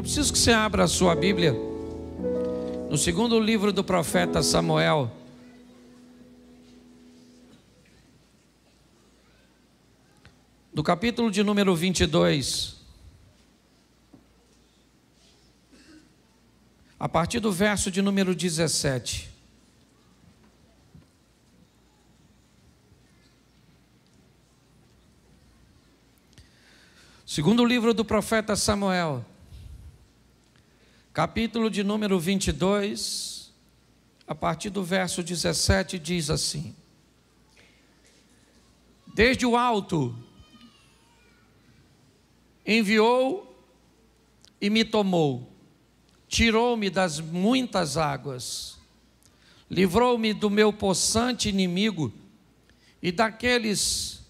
Eu preciso que você abra a sua Bíblia no segundo livro do profeta Samuel. Do capítulo de número 22, a partir do verso de número 17. Segundo livro do profeta Samuel, capítulo de número 22, a partir do verso 17, diz assim: Desde o alto enviou e me tomou, tirou-me das muitas águas, livrou-me do meu possante inimigo e daqueles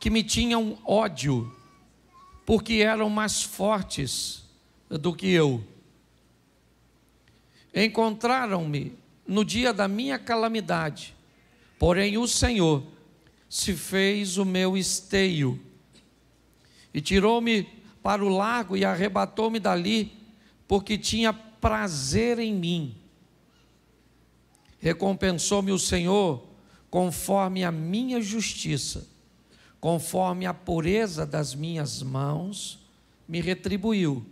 que me tinham ódio, porque eram mais fortes do que eu Encontraram-me no dia da minha calamidade, porém o Senhor se fez o meu esteio e tirou-me para o lago e arrebatou-me dali, porque tinha prazer em mim. Recompensou-me o Senhor conforme a minha justiça, conforme a pureza das minhas mãos, me retribuiu.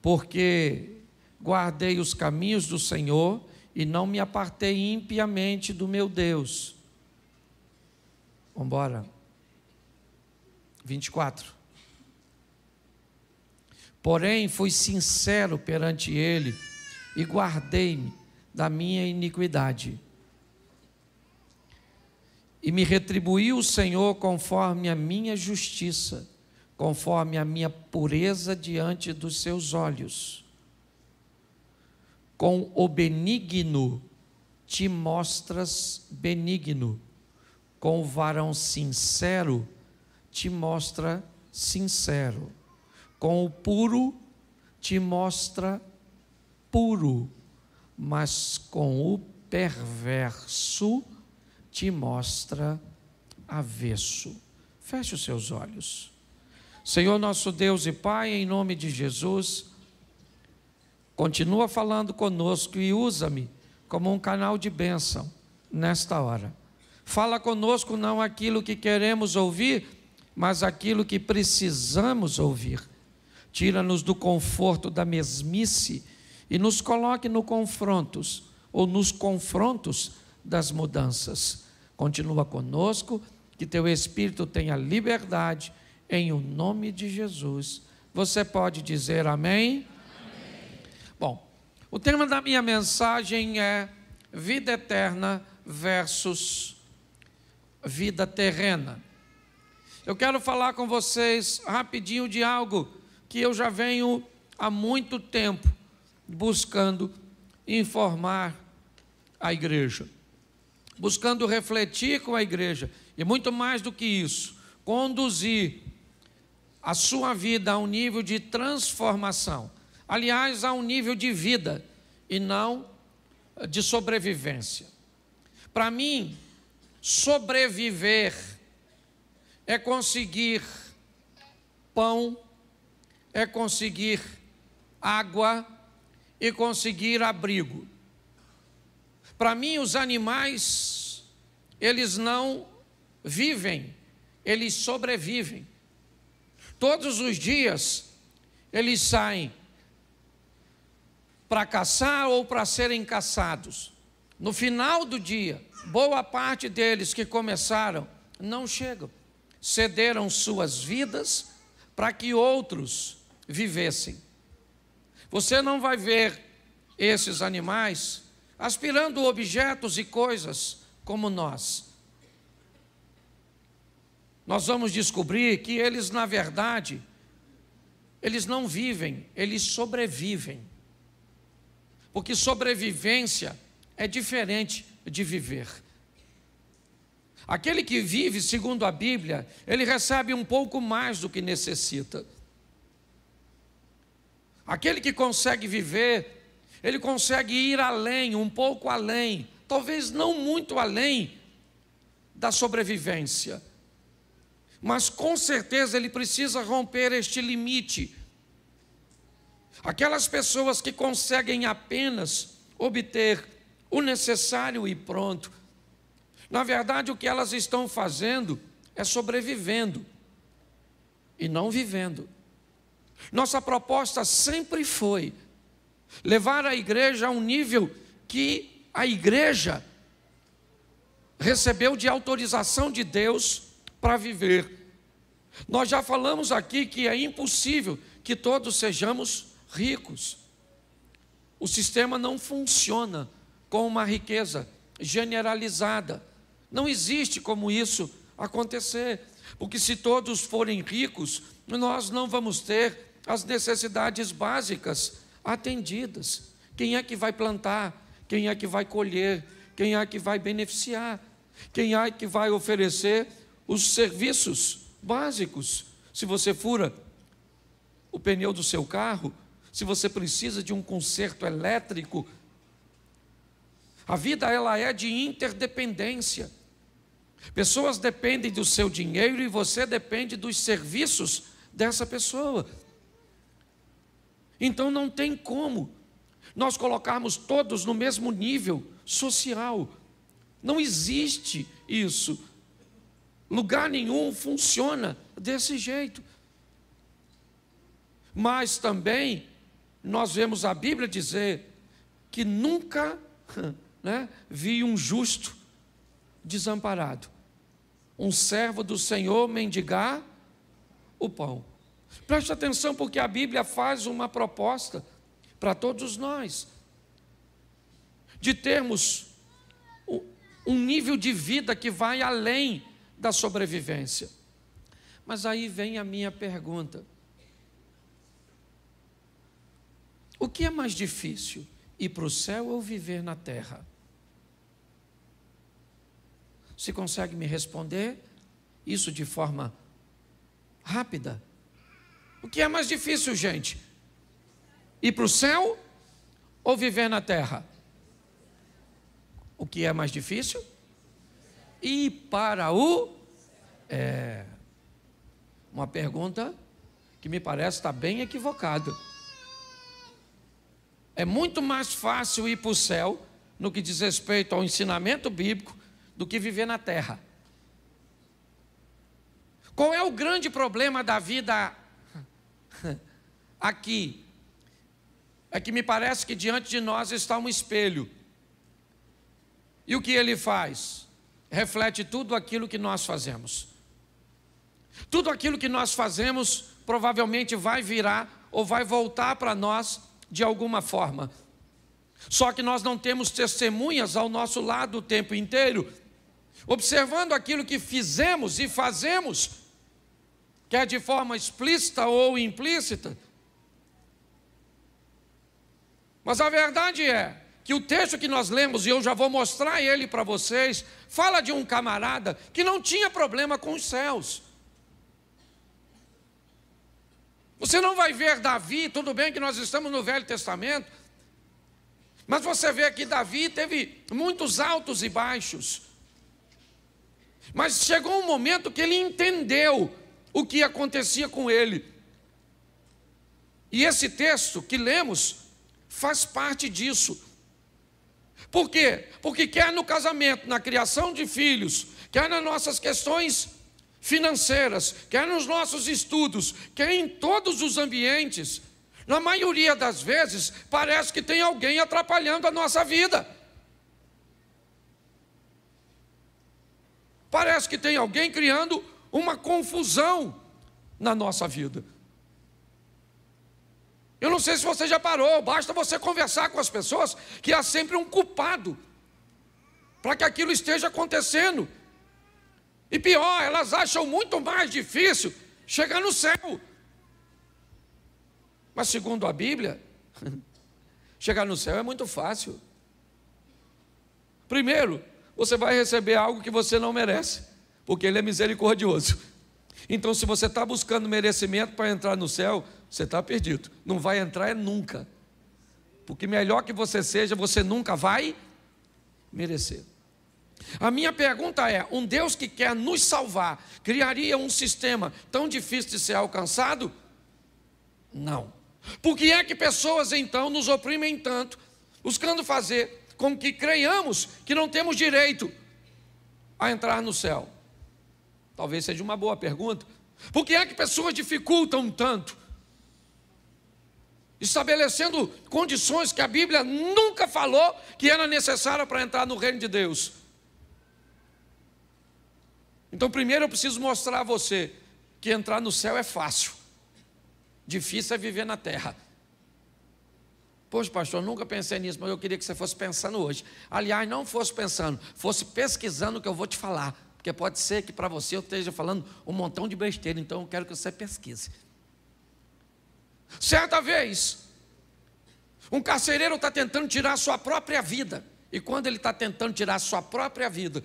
Porque guardei os caminhos do Senhor e não me apartei impiamente do meu Deus. Vamos embora. 24. Porém, fui sincero perante ele e guardei-me da minha iniquidade. E me retribuiu o Senhor conforme a minha justiça, conforme a minha pureza diante dos seus olhos com o benigno te mostras benigno, com o varão sincero te mostra sincero, com o puro te mostra puro, mas com o perverso te mostra avesso. Feche os seus olhos. Senhor nosso Deus e Pai, em nome de Jesus, Continua falando conosco e usa-me como um canal de bênção nesta hora. Fala conosco não aquilo que queremos ouvir, mas aquilo que precisamos ouvir. Tira-nos do conforto da mesmice e nos coloque no confrontos ou nos confrontos das mudanças. Continua conosco, que teu espírito tenha liberdade em o nome de Jesus. Você pode dizer amém? O tema da minha mensagem é vida eterna versus vida terrena. Eu quero falar com vocês rapidinho de algo que eu já venho há muito tempo buscando informar a igreja, buscando refletir com a igreja e muito mais do que isso, conduzir a sua vida a um nível de transformação aliás, a um nível de vida e não eh, de sobrevivência. Para mim, sobreviver é conseguir pão, é conseguir água e conseguir abrigo. Para mim, os animais, eles não vivem, eles sobrevivem. Todos os dias, eles saem para caçar ou para serem caçados. No final do dia, boa parte deles que começaram não chegam, cederam suas vidas para que outros vivessem. Você não vai ver esses animais aspirando objetos e coisas como nós. Nós vamos descobrir que eles, na verdade, eles não vivem, eles sobrevivem. Porque sobrevivência é diferente de viver. Aquele que vive, segundo a Bíblia, ele recebe um pouco mais do que necessita. Aquele que consegue viver, ele consegue ir além, um pouco além, talvez não muito além da sobrevivência. Mas com certeza ele precisa romper este limite Aquelas pessoas que conseguem apenas obter o necessário e pronto. Na verdade, o que elas estão fazendo é sobrevivendo e não vivendo. Nossa proposta sempre foi levar a igreja a um nível que a igreja recebeu de autorização de Deus para viver. Nós já falamos aqui que é impossível que todos sejamos ricos. O sistema não funciona com uma riqueza generalizada. Não existe como isso acontecer. Porque se todos forem ricos, nós não vamos ter as necessidades básicas atendidas. Quem é que vai plantar? Quem é que vai colher? Quem é que vai beneficiar? Quem é que vai oferecer os serviços básicos? Se você fura o pneu do seu carro, se você precisa de um conserto elétrico. A vida ela é de interdependência. Pessoas dependem do seu dinheiro e você depende dos serviços dessa pessoa. Então não tem como nós colocarmos todos no mesmo nível social. Não existe isso. Lugar nenhum funciona desse jeito. Mas também nós vemos a Bíblia dizer que nunca né, vi um justo desamparado, um servo do Senhor mendigar o pão. Preste atenção, porque a Bíblia faz uma proposta para todos nós de termos um nível de vida que vai além da sobrevivência. Mas aí vem a minha pergunta O que é mais difícil, ir para o céu ou viver na terra? Se consegue me responder isso de forma rápida? O que é mais difícil, gente? Ir para o céu ou viver na terra? O que é mais difícil? Ir para o. É, uma pergunta que me parece estar tá bem equivocada. É muito mais fácil ir para o céu, no que diz respeito ao ensinamento bíblico, do que viver na terra. Qual é o grande problema da vida aqui? É que me parece que diante de nós está um espelho. E o que ele faz? Reflete tudo aquilo que nós fazemos. Tudo aquilo que nós fazemos provavelmente vai virar ou vai voltar para nós de alguma forma. Só que nós não temos testemunhas ao nosso lado o tempo inteiro, observando aquilo que fizemos e fazemos, quer de forma explícita ou implícita. Mas a verdade é que o texto que nós lemos, e eu já vou mostrar ele para vocês, fala de um camarada que não tinha problema com os céus. Você não vai ver Davi, tudo bem que nós estamos no Velho Testamento, mas você vê que Davi teve muitos altos e baixos. Mas chegou um momento que ele entendeu o que acontecia com ele. E esse texto que lemos faz parte disso. Por quê? Porque quer no casamento, na criação de filhos, quer nas nossas questões financeiras, quer nos nossos estudos, quer em todos os ambientes, na maioria das vezes, parece que tem alguém atrapalhando a nossa vida. Parece que tem alguém criando uma confusão na nossa vida. Eu não sei se você já parou, basta você conversar com as pessoas que há sempre um culpado para que aquilo esteja acontecendo. E pior, elas acham muito mais difícil chegar no céu. Mas segundo a Bíblia, chegar no céu é muito fácil. Primeiro, você vai receber algo que você não merece, porque Ele é misericordioso. Então, se você está buscando merecimento para entrar no céu, você está perdido. Não vai entrar é nunca. Porque melhor que você seja, você nunca vai merecer. A minha pergunta é: um Deus que quer nos salvar criaria um sistema tão difícil de ser alcançado? Não. Por que é que pessoas então nos oprimem tanto, buscando fazer com que creiamos que não temos direito a entrar no céu? Talvez seja uma boa pergunta. Por que é que pessoas dificultam tanto? Estabelecendo condições que a Bíblia nunca falou que era necessária para entrar no reino de Deus. Então, primeiro eu preciso mostrar a você que entrar no céu é fácil, difícil é viver na terra. Poxa, pastor, nunca pensei nisso, mas eu queria que você fosse pensando hoje. Aliás, não fosse pensando, fosse pesquisando o que eu vou te falar. Porque pode ser que para você eu esteja falando um montão de besteira, então eu quero que você pesquise. Certa vez, um carcereiro está tentando tirar a sua própria vida. E quando ele está tentando tirar a sua própria vida,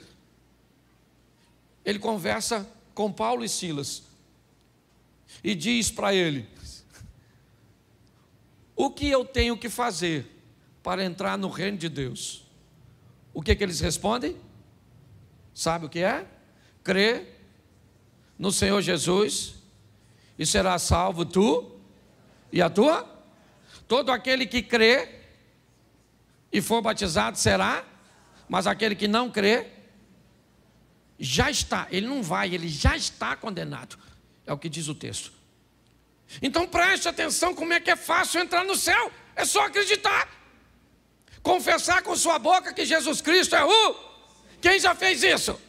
ele conversa com Paulo e Silas e diz para ele: O que eu tenho que fazer para entrar no reino de Deus? O que, é que eles respondem? Sabe o que é? Crê no Senhor Jesus e será salvo tu e a tua. Todo aquele que crê e for batizado será, mas aquele que não crê já está, ele não vai, ele já está condenado. É o que diz o texto. Então preste atenção como é que é fácil entrar no céu. É só acreditar. Confessar com sua boca que Jesus Cristo é o. Quem já fez isso?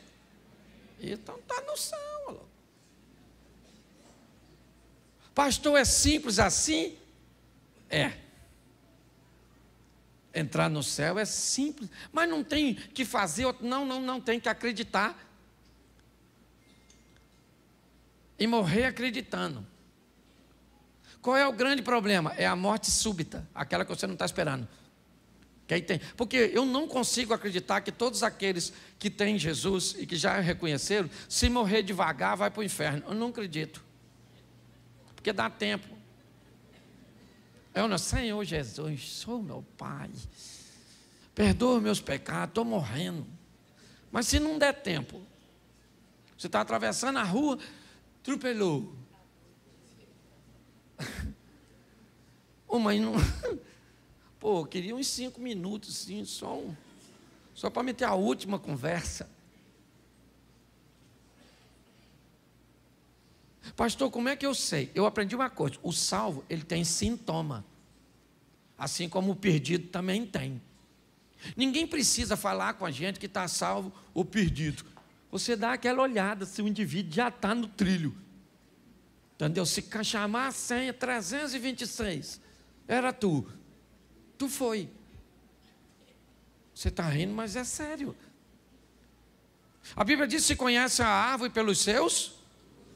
Então está no céu. Pastor, é simples assim? É. Entrar no céu é simples, mas não tem que fazer, não, não, não tem que acreditar. e morrer acreditando. Qual é o grande problema? É a morte súbita, aquela que você não está esperando. tem, porque eu não consigo acreditar que todos aqueles que têm Jesus e que já reconheceram, se morrer devagar, vai para o inferno. Eu não acredito. Porque dá tempo. Eu é não, Senhor Jesus, sou meu Pai. Perdoa meus pecados, estou morrendo. Mas se não der tempo, você está atravessando a rua, Atropelou. oh, mas não. Pô, queria uns cinco minutos, sim, só um. Só para meter a última conversa. Pastor, como é que eu sei? Eu aprendi uma coisa: o salvo, ele tem sintoma. Assim como o perdido também tem. Ninguém precisa falar com a gente que está salvo ou perdido você dá aquela olhada se o indivíduo já está no trilho. Entendeu? Se chamar a senha 326, era tu. Tu foi. Você está rindo, mas é sério. A Bíblia diz: se conhece a árvore pelos seus?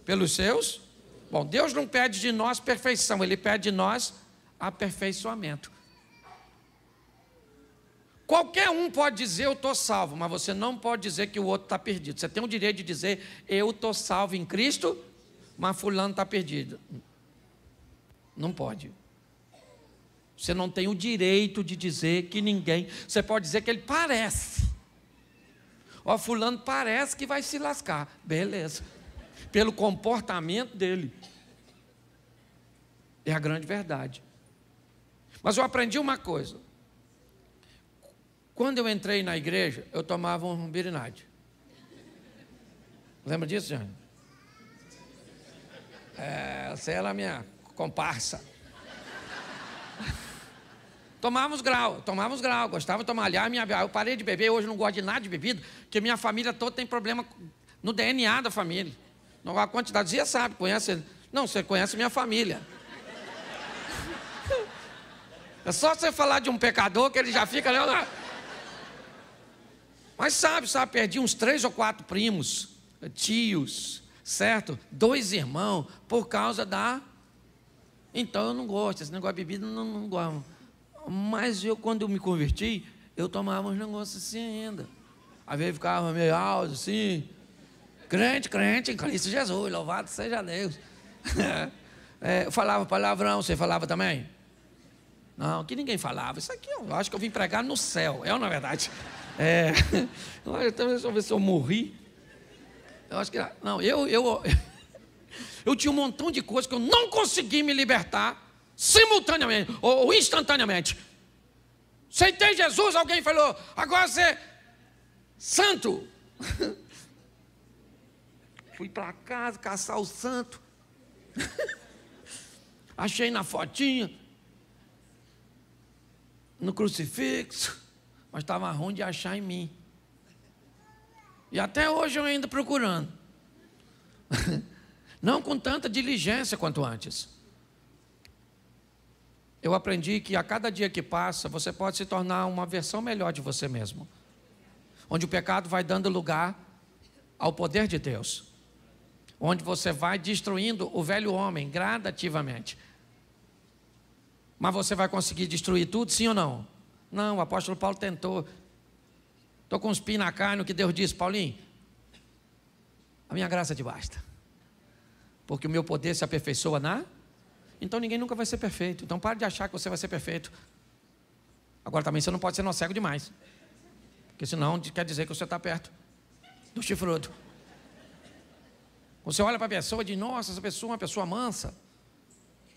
Pelos seus? Bom, Deus não pede de nós perfeição, Ele pede de nós aperfeiçoamento. Qualquer um pode dizer eu estou salvo, mas você não pode dizer que o outro está perdido. Você tem o direito de dizer eu estou salvo em Cristo, mas fulano está perdido. Não pode. Você não tem o direito de dizer que ninguém. Você pode dizer que ele parece. Ó, fulano parece que vai se lascar. Beleza. Pelo comportamento dele. É a grande verdade. Mas eu aprendi uma coisa. Quando eu entrei na igreja, eu tomava um birinade. Lembra disso, Jânio? É, você era é a minha comparsa. Tomávamos grau, tomávamos grau, gostava de tomar. Aliás, minha, eu parei de beber, hoje não gosto de nada de bebida, porque minha família toda tem problema no DNA da família. Não há quantidade, você sabe, conhece. Não, você conhece minha família. É só você falar de um pecador que ele já fica. Né? Mas sabe, sabe, perdi uns três ou quatro primos, tios, certo? Dois irmãos, por causa da. Então eu não gosto, esse negócio de bebida não, não gosto. Mas eu, quando eu me converti, eu tomava uns negócios assim ainda. Às vezes ficava meio alto, assim. Crente, crente, em Cristo Jesus, louvado seja Deus. É, eu falava palavrão, você falava também? Não, que ninguém falava. Isso aqui eu acho que eu vim pregar no céu, é ou não é verdade? É, então, deixa eu ver se eu morri. Eu acho que era, não, eu, eu, eu tinha um montão de coisas que eu não consegui me libertar simultaneamente ou, ou instantaneamente. Sentei Jesus, alguém falou, agora você é santo. Fui para casa caçar o santo. Achei na fotinha, no crucifixo mas estava ruim de achar em mim. E até hoje eu ainda procurando. Não com tanta diligência quanto antes. Eu aprendi que a cada dia que passa, você pode se tornar uma versão melhor de você mesmo. Onde o pecado vai dando lugar ao poder de Deus. Onde você vai destruindo o velho homem gradativamente. Mas você vai conseguir destruir tudo, sim ou não? Não, o apóstolo Paulo tentou. Estou com os pinos na carne, o que Deus disse, Paulinho? A minha graça te basta. Porque o meu poder se aperfeiçoa na. Então ninguém nunca vai ser perfeito. Então pare de achar que você vai ser perfeito. Agora também você não pode ser nosso cego demais. Porque senão quer dizer que você está perto do chifrudo. Você olha para a pessoa e diz, nossa, essa pessoa é uma pessoa mansa.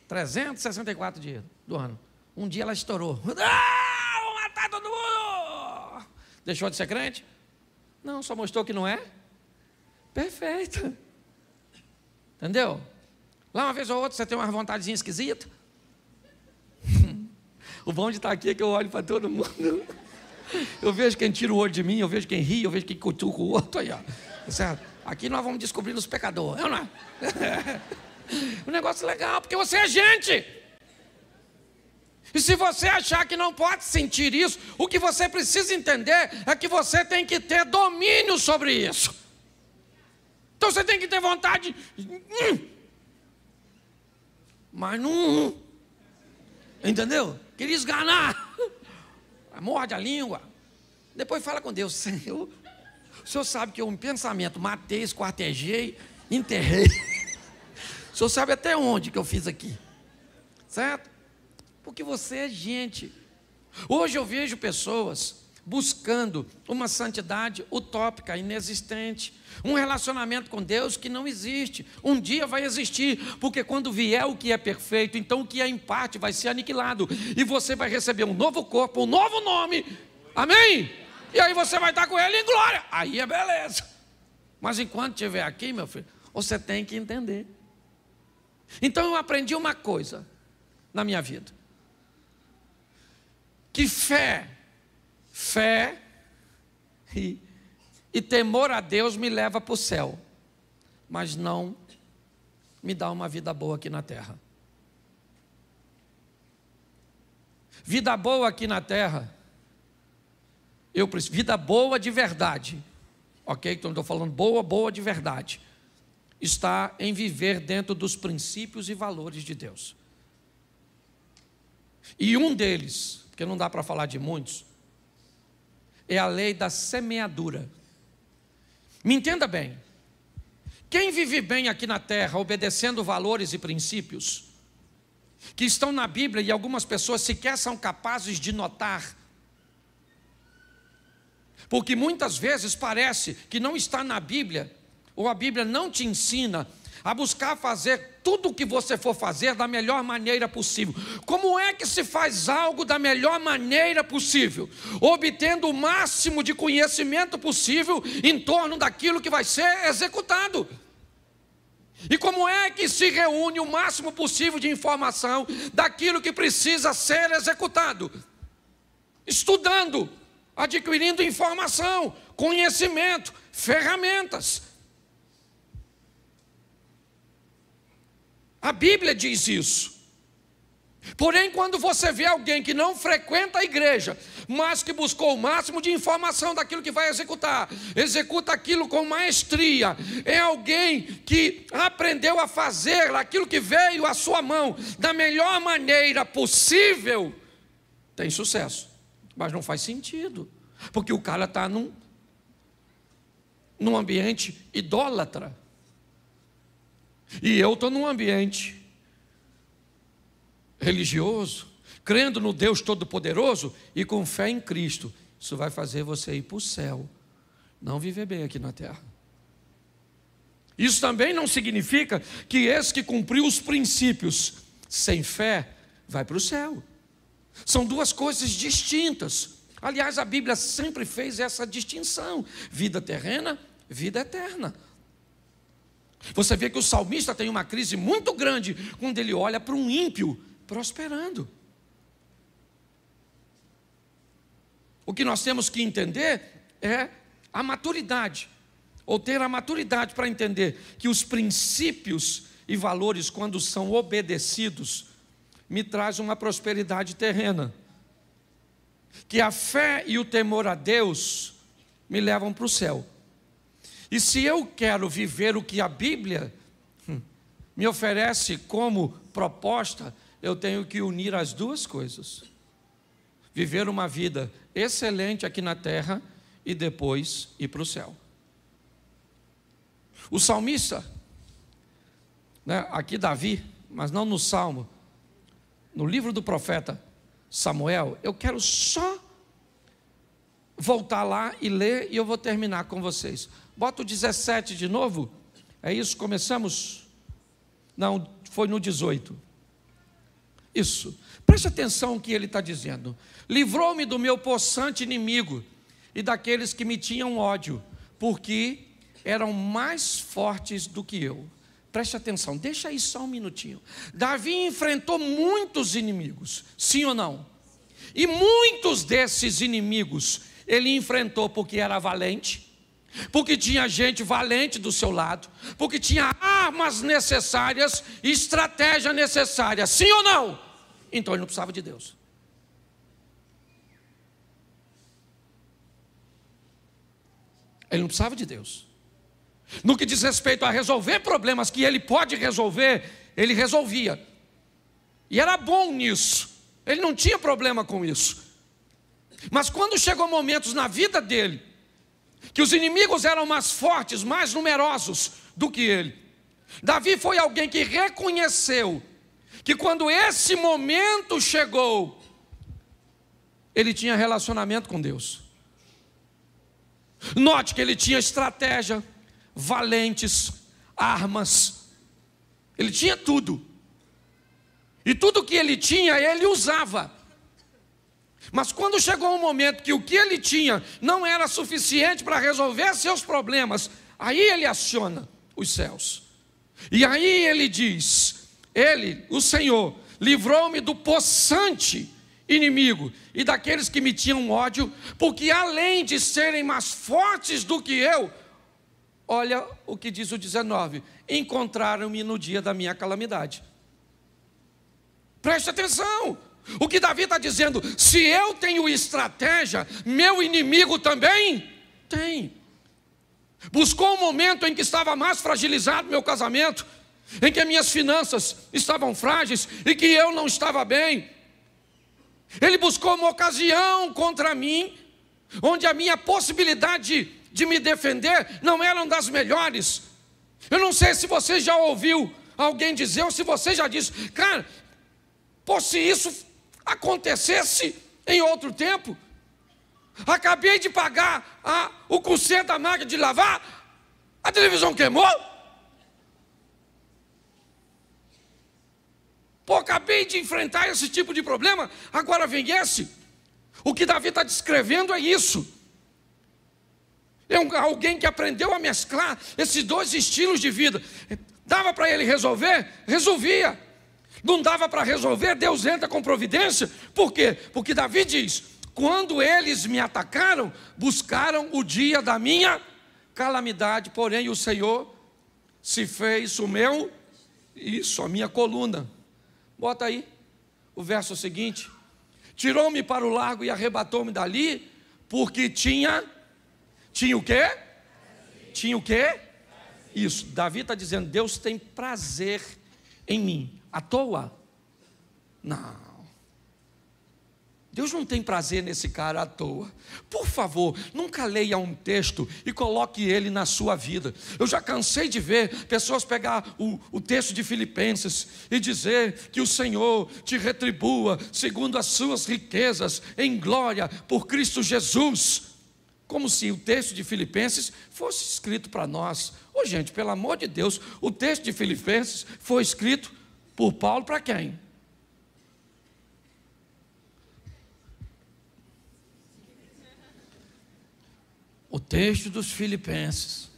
364 dias do ano. Um dia ela estourou. Ah! Deixou de ser crente? Não, só mostrou que não é? Perfeito. Entendeu? Lá uma vez ou outra você tem uma vontadezinha esquisita. o bom de estar aqui é que eu olho para todo mundo. Eu vejo quem tira o olho de mim, eu vejo quem ri, eu vejo quem cutuca o outro aí, ó. Certo? Aqui nós vamos descobrir os pecadores. Eu não. É um negócio é legal, porque você é gente. E se você achar que não pode sentir isso, o que você precisa entender é que você tem que ter domínio sobre isso. Então você tem que ter vontade. Hum, mas não. Entendeu? Queria esganar. Morde a língua. Depois fala com Deus. Senhor, o senhor sabe que eu, em pensamento, matei, esquartejei, enterrei. O senhor sabe até onde que eu fiz aqui. Certo? porque você é gente. Hoje eu vejo pessoas buscando uma santidade utópica, inexistente, um relacionamento com Deus que não existe. Um dia vai existir, porque quando vier o que é perfeito, então o que é em parte vai ser aniquilado e você vai receber um novo corpo, um novo nome. Amém? E aí você vai estar com ele em glória. Aí é beleza. Mas enquanto estiver aqui, meu filho, você tem que entender. Então eu aprendi uma coisa na minha vida. Que fé? Fé e, e temor a Deus me leva para o céu, mas não me dá uma vida boa aqui na terra. Vida boa aqui na terra, eu preciso, vida boa de verdade, ok? Então estou falando boa, boa de verdade, está em viver dentro dos princípios e valores de Deus. E um deles porque não dá para falar de muitos, é a lei da semeadura. Me entenda bem. Quem vive bem aqui na terra, obedecendo valores e princípios que estão na Bíblia e algumas pessoas sequer são capazes de notar, porque muitas vezes parece que não está na Bíblia, ou a Bíblia não te ensina a buscar fazer tudo o que você for fazer da melhor maneira possível. Como é que se faz algo da melhor maneira possível? Obtendo o máximo de conhecimento possível em torno daquilo que vai ser executado. E como é que se reúne o máximo possível de informação daquilo que precisa ser executado? Estudando, adquirindo informação, conhecimento, ferramentas. A Bíblia diz isso. Porém, quando você vê alguém que não frequenta a igreja, mas que buscou o máximo de informação daquilo que vai executar, executa aquilo com maestria, é alguém que aprendeu a fazer aquilo que veio à sua mão da melhor maneira possível, tem sucesso. Mas não faz sentido, porque o cara está num, num ambiente idólatra. E eu estou num ambiente religioso, crendo no Deus Todo-Poderoso e com fé em Cristo. Isso vai fazer você ir para o céu, não viver bem aqui na terra. Isso também não significa que esse que cumpriu os princípios sem fé vai para o céu. São duas coisas distintas. Aliás, a Bíblia sempre fez essa distinção: vida terrena, vida eterna. Você vê que o salmista tem uma crise muito grande quando ele olha para um ímpio prosperando. O que nós temos que entender é a maturidade, ou ter a maturidade para entender que os princípios e valores, quando são obedecidos, me trazem uma prosperidade terrena. Que a fé e o temor a Deus me levam para o céu. E se eu quero viver o que a Bíblia hum, me oferece como proposta, eu tenho que unir as duas coisas. Viver uma vida excelente aqui na terra e depois ir para o céu. O salmista, né, aqui Davi, mas não no salmo, no livro do profeta Samuel, eu quero só voltar lá e ler e eu vou terminar com vocês. Bota o 17 de novo. É isso, começamos? Não, foi no 18. Isso. Preste atenção no que ele está dizendo. Livrou-me do meu possante inimigo e daqueles que me tinham ódio, porque eram mais fortes do que eu. Preste atenção, deixa aí só um minutinho. Davi enfrentou muitos inimigos, sim ou não? E muitos desses inimigos ele enfrentou porque era valente, porque tinha gente valente do seu lado, porque tinha armas necessárias, estratégia necessária, sim ou não? Então ele não precisava de Deus. Ele não precisava de Deus. No que diz respeito a resolver problemas que ele pode resolver, ele resolvia. E era bom nisso. Ele não tinha problema com isso. Mas quando chegou momentos na vida dele que os inimigos eram mais fortes, mais numerosos do que ele. Davi foi alguém que reconheceu que quando esse momento chegou, ele tinha relacionamento com Deus. Note que ele tinha estratégia, valentes, armas, ele tinha tudo. E tudo que ele tinha, ele usava mas quando chegou um momento que o que ele tinha não era suficiente para resolver seus problemas, aí ele aciona os céus. E aí ele diz: Ele, o Senhor, livrou-me do possante inimigo e daqueles que me tinham ódio, porque além de serem mais fortes do que eu, olha o que diz o 19: encontraram-me no dia da minha calamidade. Preste atenção, o que Davi está dizendo, se eu tenho estratégia, meu inimigo também tem. Buscou um momento em que estava mais fragilizado meu casamento, em que minhas finanças estavam frágeis e que eu não estava bem. Ele buscou uma ocasião contra mim, onde a minha possibilidade de me defender não era uma das melhores. Eu não sei se você já ouviu alguém dizer, ou se você já disse, cara, pô, se isso acontecesse em outro tempo. Acabei de pagar a, o conserto da máquina de lavar, a televisão queimou. Pô, acabei de enfrentar esse tipo de problema, agora vem esse. O que Davi está descrevendo é isso. É um, alguém que aprendeu a mesclar esses dois estilos de vida. Dava para ele resolver? Resolvia não dava para resolver, Deus entra com providência. Por quê? Porque Davi diz: Quando eles me atacaram, buscaram o dia da minha calamidade, porém o Senhor se fez o meu, isso, a minha coluna. Bota aí o verso seguinte: Tirou-me para o largo e arrebatou-me dali, porque tinha, tinha o quê? Tinha o quê? Isso, Davi está dizendo: Deus tem prazer em mim à toa? Não. Deus não tem prazer nesse cara à toa. Por favor, nunca leia um texto e coloque ele na sua vida. Eu já cansei de ver pessoas pegar o, o texto de Filipenses e dizer que o Senhor te retribua segundo as suas riquezas em glória por Cristo Jesus. Como se o texto de Filipenses fosse escrito para nós. Ô oh, gente, pelo amor de Deus, o texto de Filipenses foi escrito por Paulo, para quem? O texto dos Filipenses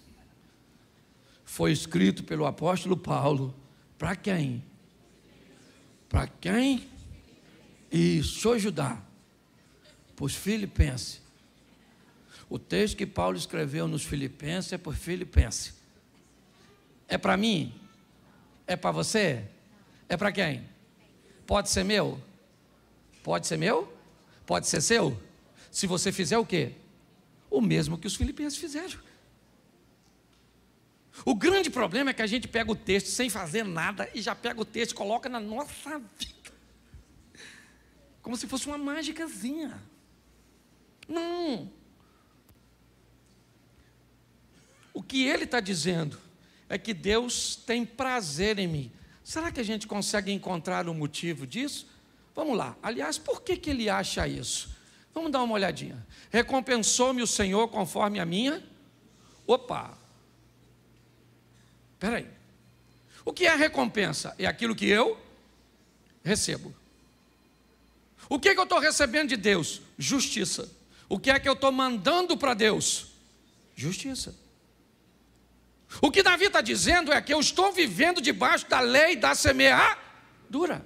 foi escrito pelo apóstolo Paulo para quem? Para quem? E sou Judá. Para os Filipenses. O texto que Paulo escreveu nos Filipenses é por Filipenses. É para mim? É para você? É para quem? Pode ser meu? Pode ser meu? Pode ser seu? Se você fizer o quê? O mesmo que os filipenses fizeram. O grande problema é que a gente pega o texto sem fazer nada e já pega o texto e coloca na nossa vida. Como se fosse uma mágicazinha. Não. O que ele está dizendo é que Deus tem prazer em mim. Será que a gente consegue encontrar o motivo disso? Vamos lá. Aliás, por que, que ele acha isso? Vamos dar uma olhadinha. Recompensou-me o Senhor conforme a minha. Opa! Espera aí. O que é recompensa? É aquilo que eu recebo. O que, é que eu estou recebendo de Deus? Justiça. O que é que eu estou mandando para Deus? Justiça. O que Davi está dizendo é que eu estou vivendo debaixo da lei da semeadura.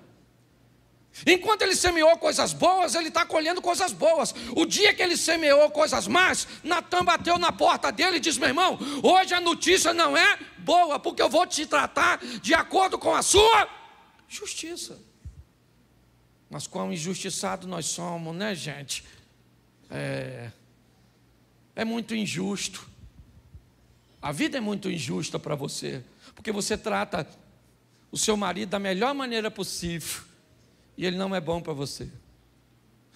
Enquanto ele semeou coisas boas, ele está colhendo coisas boas. O dia que ele semeou coisas más, Natan bateu na porta dele e disse: Meu irmão, hoje a notícia não é boa, porque eu vou te tratar de acordo com a sua justiça. Mas quão injustiçado nós somos, né, gente? É, é muito injusto a vida é muito injusta para você, porque você trata o seu marido da melhor maneira possível e ele não é bom para você.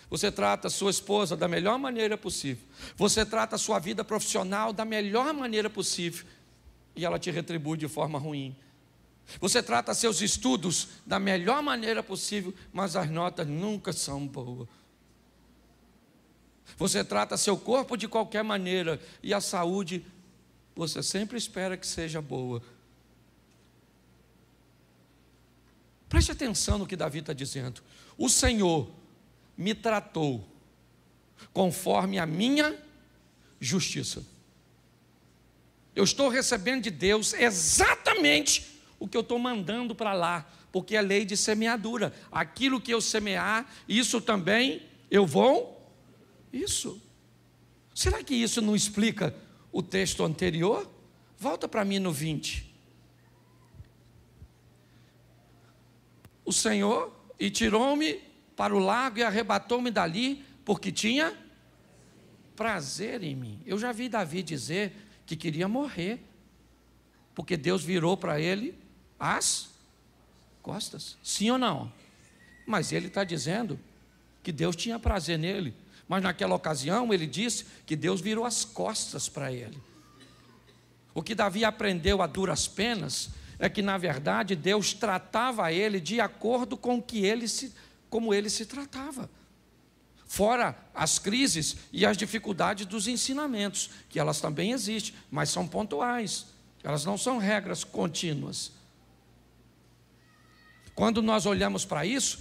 Você trata a sua esposa da melhor maneira possível. Você trata a sua vida profissional da melhor maneira possível e ela te retribui de forma ruim. Você trata seus estudos da melhor maneira possível, mas as notas nunca são boas. Você trata seu corpo de qualquer maneira e a saúde você sempre espera que seja boa. Preste atenção no que Davi está dizendo. O Senhor me tratou conforme a minha justiça. Eu estou recebendo de Deus exatamente o que eu estou mandando para lá, porque é lei de semeadura. Aquilo que eu semear, isso também eu vou. Isso. Será que isso não explica o texto anterior, volta para mim no 20. O Senhor e tirou-me para o lago e arrebatou-me dali, porque tinha prazer em mim. Eu já vi Davi dizer que queria morrer, porque Deus virou para ele as costas. Sim ou não? Mas ele está dizendo que Deus tinha prazer nele. Mas naquela ocasião ele disse que Deus virou as costas para ele. O que Davi aprendeu a duras penas é que na verdade Deus tratava ele de acordo com que ele se, como ele se tratava. Fora as crises e as dificuldades dos ensinamentos, que elas também existem, mas são pontuais. Elas não são regras contínuas. Quando nós olhamos para isso,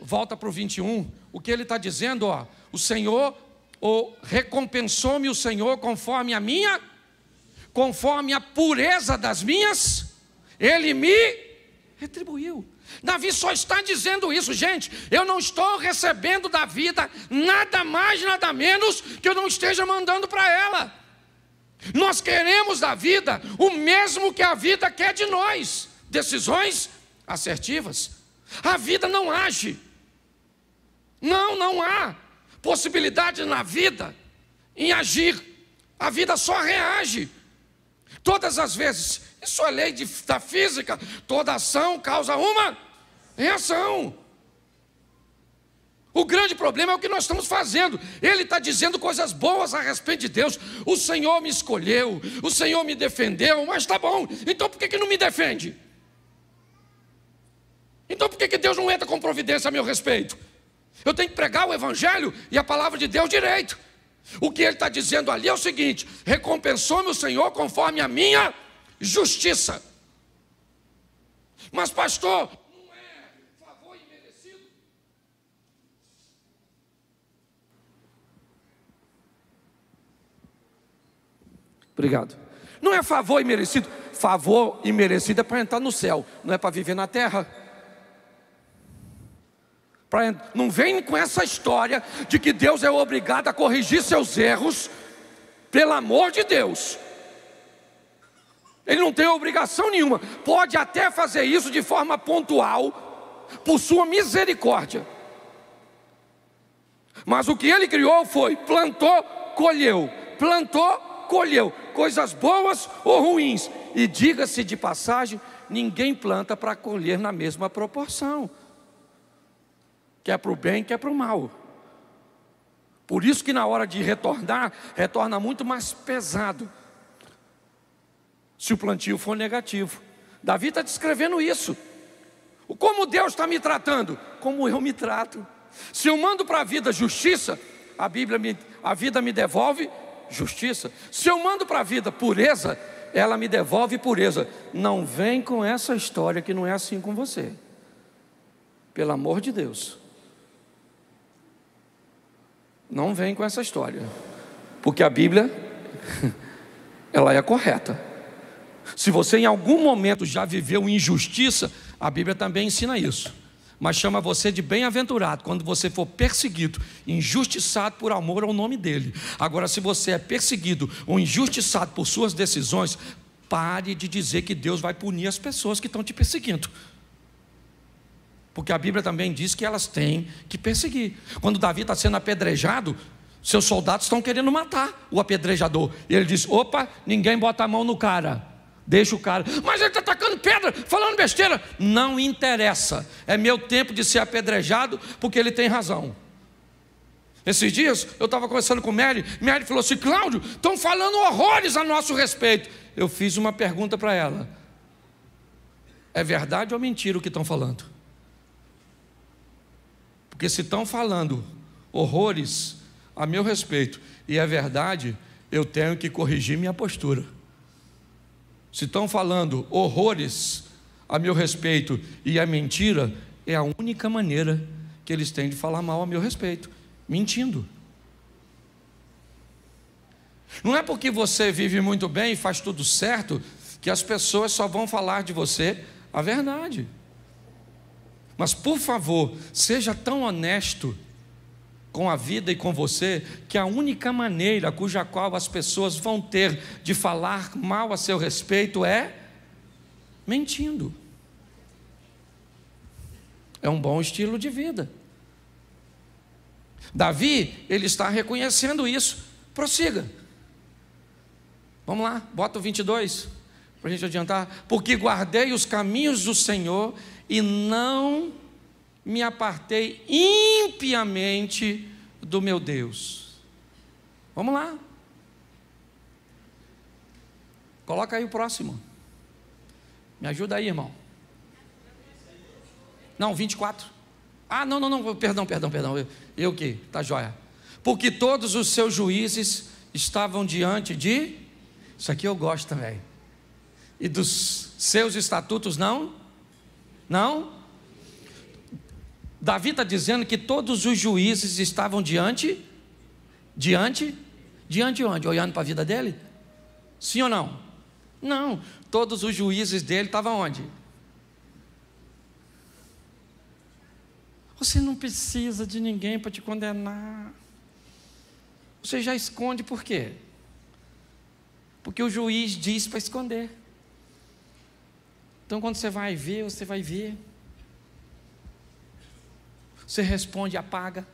volta para o 21, o que ele está dizendo, ó, o Senhor ou recompensou-me o Senhor conforme a minha, conforme a pureza das minhas, ele me retribuiu. Davi só está dizendo isso, gente. Eu não estou recebendo da vida nada mais, nada menos que eu não esteja mandando para ela. Nós queremos da vida o mesmo que a vida quer de nós: decisões assertivas. A vida não age. Não, não há possibilidade na vida em agir. A vida só reage. Todas as vezes, isso é lei de, da física, toda ação causa uma reação. O grande problema é o que nós estamos fazendo. Ele está dizendo coisas boas a respeito de Deus. O Senhor me escolheu, o Senhor me defendeu, mas tá bom, então por que, que não me defende? Então por que, que Deus não entra com providência a meu respeito? Eu tenho que pregar o Evangelho e a palavra de Deus direito. O que ele está dizendo ali é o seguinte: recompensou-me o Senhor conforme a minha justiça. Mas, pastor, não é favor imerecido? Obrigado. Não é favor imerecido. Favor imerecido é para entrar no céu, não é para viver na terra. Pra, não vem com essa história de que Deus é obrigado a corrigir seus erros, pelo amor de Deus. Ele não tem obrigação nenhuma, pode até fazer isso de forma pontual, por sua misericórdia. Mas o que ele criou foi: plantou, colheu, plantou, colheu, coisas boas ou ruins. E diga-se de passagem, ninguém planta para colher na mesma proporção quer é para o bem, quer é para o mal. Por isso que na hora de retornar, retorna muito mais pesado. Se o plantio for negativo. Davi está descrevendo isso. Como Deus está me tratando? Como eu me trato. Se eu mando para a vida justiça, a Bíblia me, a vida me devolve justiça. Se eu mando para a vida pureza, ela me devolve pureza. Não vem com essa história que não é assim com você. Pelo amor de Deus não vem com essa história. Porque a Bíblia, ela é correta. Se você em algum momento já viveu injustiça, a Bíblia também ensina isso. Mas chama você de bem-aventurado quando você for perseguido, injustiçado por amor ao nome dele. Agora, se você é perseguido ou injustiçado por suas decisões, pare de dizer que Deus vai punir as pessoas que estão te perseguindo. Porque a Bíblia também diz que elas têm que perseguir. Quando Davi está sendo apedrejado, seus soldados estão querendo matar o apedrejador. E ele diz: opa, ninguém bota a mão no cara. Deixa o cara, mas ele está atacando pedra, falando besteira. Não interessa, é meu tempo de ser apedrejado, porque ele tem razão. Esses dias eu estava conversando com Mary, Mary falou assim: Cláudio, estão falando horrores a nosso respeito. Eu fiz uma pergunta para ela: é verdade ou mentira o que estão falando? Porque se estão falando horrores a meu respeito, e é verdade, eu tenho que corrigir minha postura. Se estão falando horrores a meu respeito e é mentira, é a única maneira que eles têm de falar mal a meu respeito, mentindo. Não é porque você vive muito bem e faz tudo certo que as pessoas só vão falar de você a verdade. Mas por favor, seja tão honesto com a vida e com você, que a única maneira cuja qual as pessoas vão ter de falar mal a seu respeito é mentindo. É um bom estilo de vida. Davi, ele está reconhecendo isso. Prossiga. Vamos lá, bota o 22, para a gente adiantar. Porque guardei os caminhos do Senhor e não me apartei impiamente do meu Deus. Vamos lá. Coloca aí o próximo. Me ajuda aí, irmão. Não, 24. Ah, não, não, não, perdão, perdão, perdão. Eu, o que, tá joia. Porque todos os seus juízes estavam diante de. Isso aqui eu gosto também. E dos seus estatutos não não? Davi está dizendo que todos os juízes estavam diante, diante, diante de onde? Olhando para a vida dele? Sim ou não? Não. Todos os juízes dele estavam onde? Você não precisa de ninguém para te condenar. Você já esconde por quê? Porque o juiz diz para esconder. Então, quando você vai ver, você vai ver. Você responde, apaga.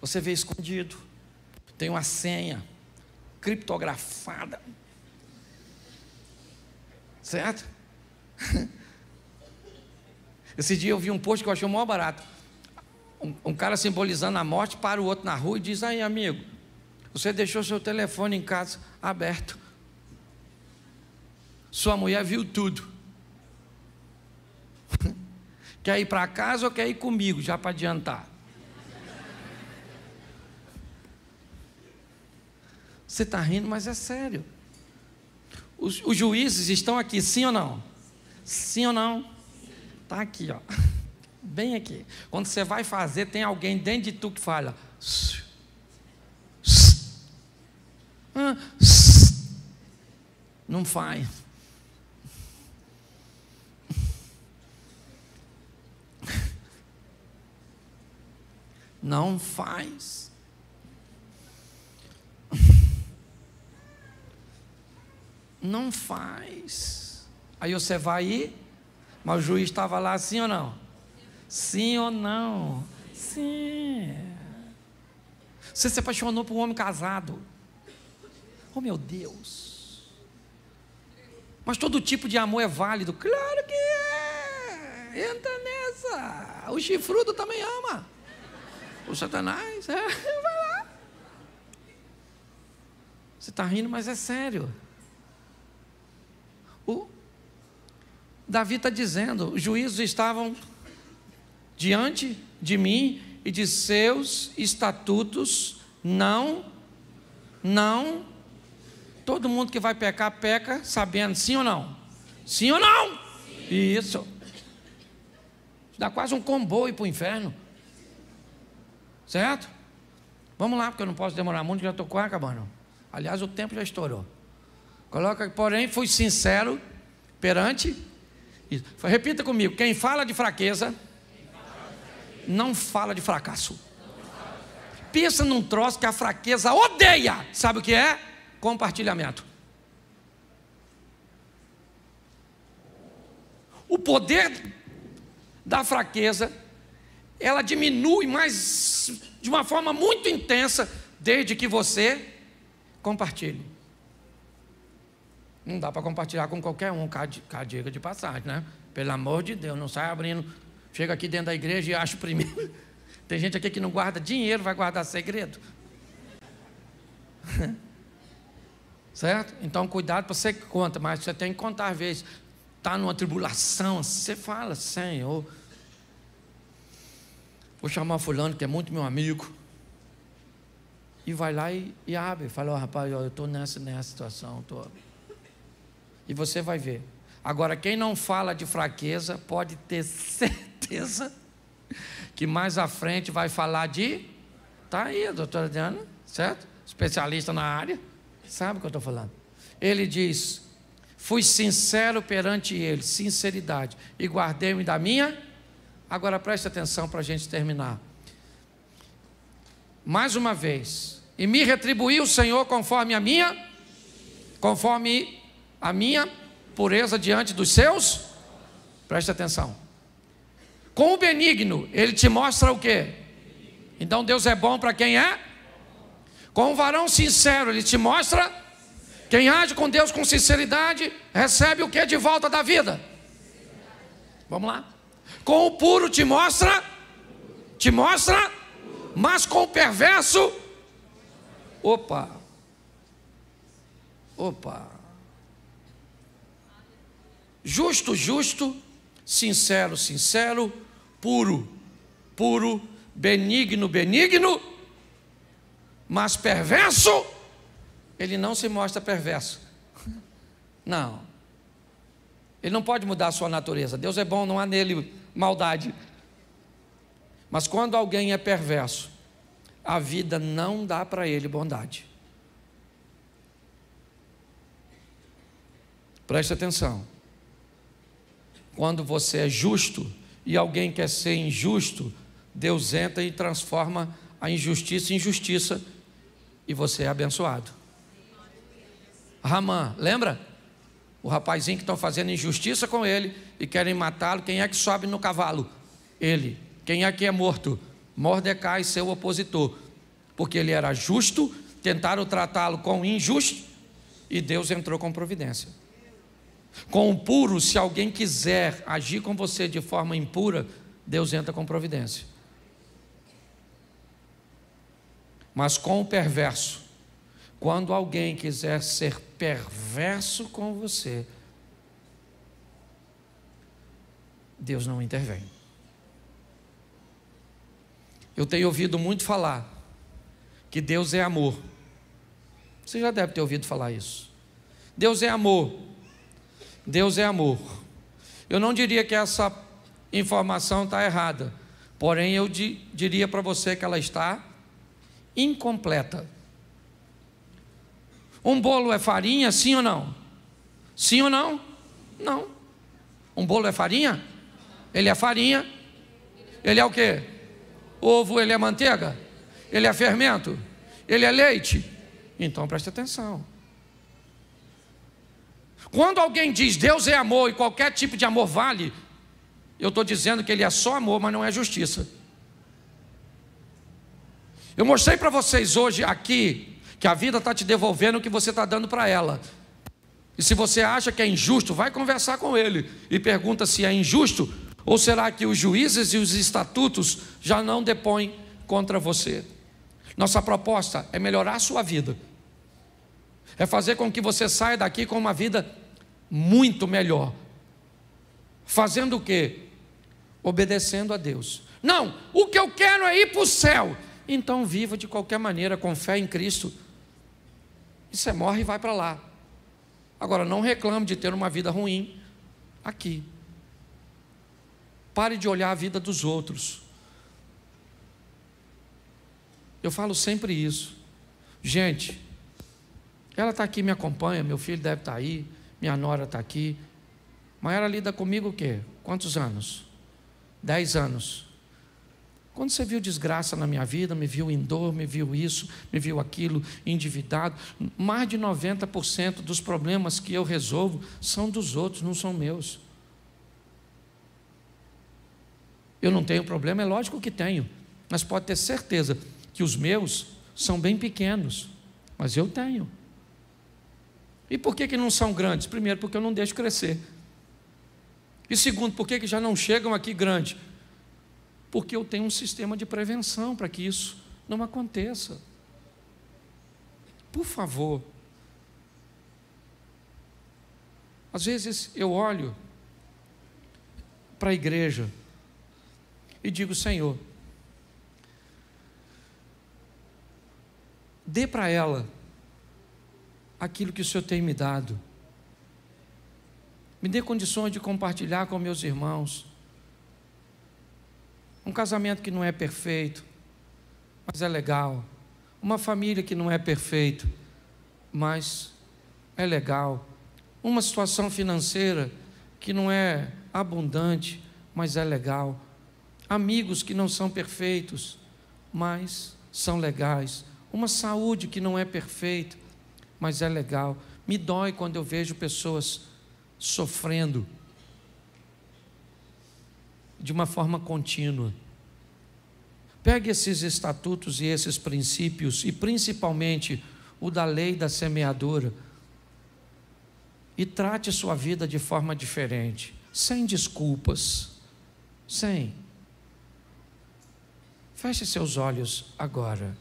Você vê escondido. Tem uma senha criptografada. Certo? Esse dia eu vi um post que eu achei o maior barato. Um, um, cara simbolizando a morte para o outro na rua e diz: Aí, amigo, você deixou seu telefone em casa aberto. Sua mulher viu tudo. Quer ir para casa ou quer ir comigo, já para adiantar? Você está rindo, mas é sério. Os, os, juízes estão aqui, sim ou não? Sim ou não? Está aqui, ó. Bem aqui. Quando você vai fazer, tem alguém dentro de tu que fala. Não faz. Não faz. Não faz. Aí você vai ir, mas o juiz estava lá, sim ou não? Sim ou não? Sim. Você se apaixonou por um homem casado. Oh, meu Deus. Mas todo tipo de amor é válido. Claro que é. Entra nessa. O chifrudo também ama o Satanás, é, vai lá. Você está rindo, mas é sério. O Davi está dizendo: os juízos estavam diante de mim e de seus estatutos não, não. Todo mundo que vai pecar, peca sabendo, sim ou não? Sim ou não? Sim. Isso. Dá quase um comboio para o inferno. Certo? Vamos lá, porque eu não posso demorar muito, já estou quase acabando. Aliás, o tempo já estourou. Coloca, porém, fui sincero perante. Isso. Repita comigo: quem fala de fraqueza, não fala de fracasso. Pensa num troço que a fraqueza odeia. Sabe o que é? Compartilhamento. O poder da fraqueza ela diminui mais de uma forma muito intensa desde que você compartilhe. Não dá para compartilhar com qualquer um, diga de passagem, né? Pelo amor de Deus, não sai abrindo. Chega aqui dentro da igreja e acha primeiro. Tem gente aqui que não guarda dinheiro, vai guardar segredo. certo? Então, cuidado para você que conta, mas você tem que contar às vezes. Está numa tribulação, você fala, Senhor vou chamar fulano que é muito meu amigo. E vai lá e, e abre, fala, oh, rapaz, eu estou nessa, nessa situação. Tô... E você vai ver. Agora, quem não fala de fraqueza pode ter certeza que mais à frente vai falar de. Tá aí, a doutora Diana, certo? Especialista na área, sabe o que eu estou falando. Ele diz: fui sincero perante ele, sinceridade, e guardei-me da minha Agora preste atenção para a gente terminar. Mais uma vez, e me retribuiu o Senhor conforme a minha, conforme a minha pureza diante dos seus. Preste atenção. Com o benigno, ele te mostra o que? Então Deus é bom para quem é? Com o varão sincero, ele te mostra. Quem age com Deus com sinceridade, recebe o que de volta da vida? Vamos lá. Com o puro te mostra, te mostra, mas com o perverso, opa, opa. Justo, justo, sincero, sincero, puro, puro, benigno, benigno, mas perverso, ele não se mostra perverso. Não. Ele não pode mudar a sua natureza. Deus é bom, não há nele maldade. Mas quando alguém é perverso, a vida não dá para ele bondade. Preste atenção. Quando você é justo e alguém quer ser injusto, Deus entra e transforma a injustiça em justiça e você é abençoado. Ramã, lembra? o rapazinho que estão fazendo injustiça com ele e querem matá-lo, quem é que sobe no cavalo? Ele. Quem é que é morto? Mordecai, seu opositor. Porque ele era justo, tentaram tratá-lo com injusto e Deus entrou com providência. Com o puro, se alguém quiser agir com você de forma impura, Deus entra com providência. Mas com o perverso, quando alguém quiser ser perverso com você, Deus não intervém. Eu tenho ouvido muito falar que Deus é amor. Você já deve ter ouvido falar isso. Deus é amor. Deus é amor. Eu não diria que essa informação está errada, porém eu di, diria para você que ela está incompleta. Um bolo é farinha, sim ou não? Sim ou não? Não. Um bolo é farinha? Ele é farinha. Ele é o quê? Ovo, ele é manteiga? Ele é fermento? Ele é leite? Então preste atenção. Quando alguém diz Deus é amor e qualquer tipo de amor vale, eu estou dizendo que ele é só amor, mas não é justiça. Eu mostrei para vocês hoje aqui que a vida está te devolvendo o que você está dando para ela. E se você acha que é injusto, vai conversar com ele e pergunta se é injusto ou será que os juízes e os estatutos já não depõem contra você. Nossa proposta é melhorar a sua vida, é fazer com que você saia daqui com uma vida muito melhor. Fazendo o quê? Obedecendo a Deus. Não, o que eu quero é ir para o céu. Então viva de qualquer maneira com fé em Cristo e você morre e vai para lá. Agora, não reclame de ter uma vida ruim aqui. Pare de olhar a vida dos outros. Eu falo sempre isso. Gente, ela está aqui, me acompanha, meu filho deve estar tá aí, minha nora está aqui. Mas ela lida comigo o quê? Quantos anos? Dez anos. Quando você viu desgraça na minha vida, me viu em dor, me viu isso, me viu aquilo, endividado, mais de 90% dos problemas que eu resolvo são dos outros, não são meus. Eu não tenho problema, é lógico que tenho, mas pode ter certeza que os meus são bem pequenos, mas eu tenho. E por que, que não são grandes? Primeiro, porque eu não deixo crescer. E segundo, por que, que já não chegam aqui grandes? porque eu tenho um sistema de prevenção para que isso não aconteça. Por favor. Às vezes eu olho para a igreja e digo: Senhor, dê para ela aquilo que o Senhor tem me dado. Me dê condições de compartilhar com meus irmãos. Um casamento que não é perfeito, mas é legal. Uma família que não é perfeita, mas é legal. Uma situação financeira que não é abundante, mas é legal. Amigos que não são perfeitos, mas são legais. Uma saúde que não é perfeita, mas é legal. Me dói quando eu vejo pessoas sofrendo de uma forma contínua. Pegue esses estatutos e esses princípios, e principalmente o da lei da semeadora e trate sua vida de forma diferente, sem desculpas, sem. Feche seus olhos agora.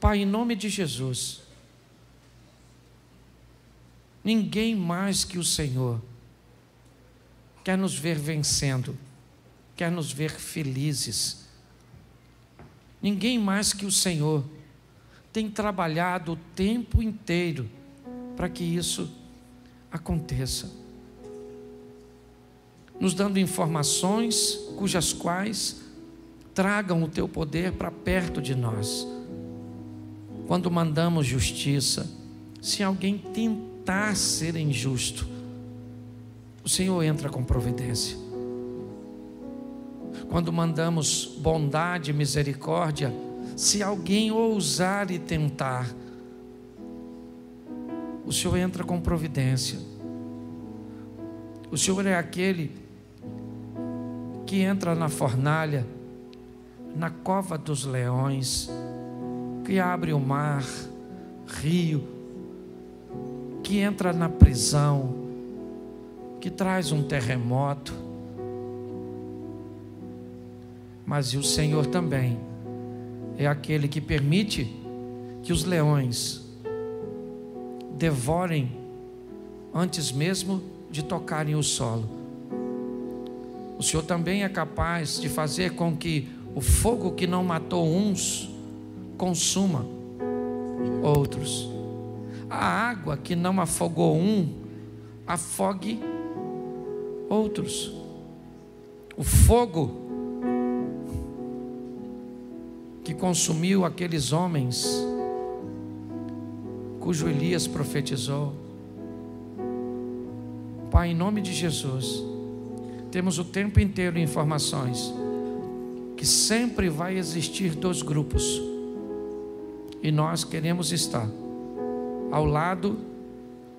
Pai, em nome de Jesus, ninguém mais que o Senhor quer nos ver vencendo, quer nos ver felizes. Ninguém mais que o Senhor tem trabalhado o tempo inteiro para que isso aconteça. Nos dando informações cujas quais tragam o teu poder para perto de nós. Quando mandamos justiça, se alguém tentar ser injusto, o Senhor entra com providência. Quando mandamos bondade, misericórdia, se alguém ousar e tentar, o Senhor entra com providência. O Senhor é aquele que entra na fornalha, na cova dos leões, que abre o mar, rio, que entra na prisão, que traz um terremoto. Mas o Senhor também é aquele que permite que os leões devorem antes mesmo de tocarem o solo. O Senhor também é capaz de fazer com que o fogo que não matou uns consuma outros. A água que não afogou um afogue outros. O fogo que consumiu aqueles homens, cujo Elias profetizou. Pai, em nome de Jesus, temos o tempo inteiro informações que sempre vai existir dois grupos e nós queremos estar ao lado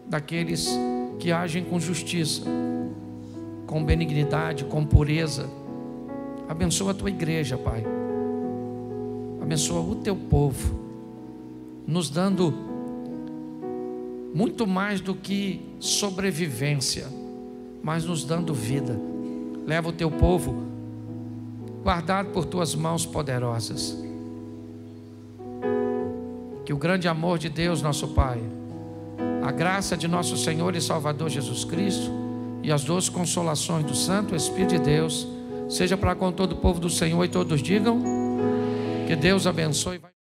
daqueles que agem com justiça, com benignidade, com pureza. Abençoa a tua igreja, Pai. Abençoa o teu povo, nos dando muito mais do que sobrevivência, mas nos dando vida. Leva o teu povo guardado por tuas mãos poderosas. Que o grande amor de Deus, nosso Pai, a graça de nosso Senhor e Salvador Jesus Cristo, e as duas consolações do Santo Espírito de Deus, seja para com todo o povo do Senhor e todos digam que Deus abençoe.